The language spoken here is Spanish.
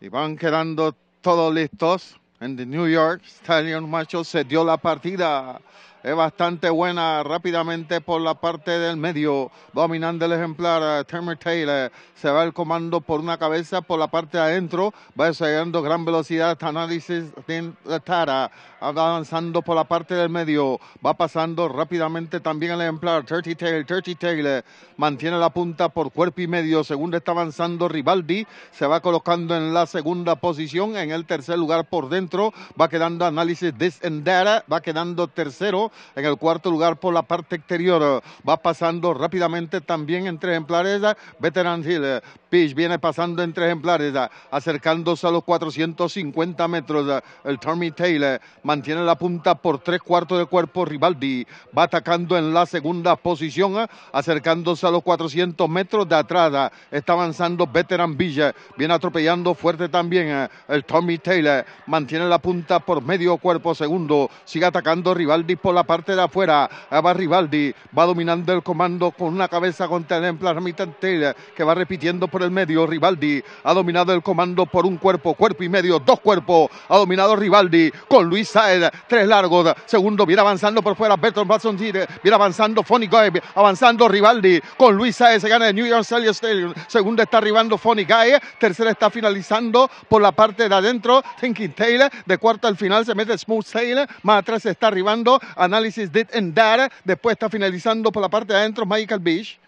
y van quedando todos listos. En el New York Stallion Macho se dio la partida es bastante buena rápidamente por la parte del medio, dominando el ejemplar eh, Turner Taylor, eh, se va el comando por una cabeza por la parte de adentro, va desarrollando gran velocidad, análisis de Tara, avanzando por la parte del medio, va pasando rápidamente también el ejemplar Turty Tail Tail mantiene la punta por cuerpo y medio, segundo está avanzando Rivaldi, se va colocando en la segunda posición, en el tercer lugar por dentro, va quedando análisis de Tara, va quedando tercero, en el cuarto lugar por la parte exterior va pasando rápidamente también entre ejemplares Veteran Hill. Eh, Pitch viene pasando entre ejemplares, eh, acercándose a los 450 metros. Eh, el Tommy Taylor mantiene la punta por tres cuartos de cuerpo. Rivaldi va atacando en la segunda posición, acercándose a los 400 metros de atrás. Está avanzando Veteran Villa, viene atropellando fuerte también. El Tommy Taylor mantiene la punta por medio cuerpo segundo. Sigue atacando Rivaldi por la la parte de afuera. Va Rivaldi, va dominando el comando con una cabeza contra el emplazamiento que va repitiendo por el medio. Rivaldi ha dominado el comando por un cuerpo, cuerpo y medio, dos cuerpos. Ha dominado Rivaldi con Luis Saez, tres largos. Segundo, viene avanzando por fuera Bertrand Watson, viene avanzando Fonny Guy, avanzando Rivaldi con Luis Saez, Se gana el New York Stadium. Segundo está arribando Fonny Guy, tercero está finalizando por la parte de adentro. Thinking Taylor, de cuarto al final se mete Smooth Taylor más atrás está arribando. a análisis de and Después está finalizando por la parte de adentro Michael Beach.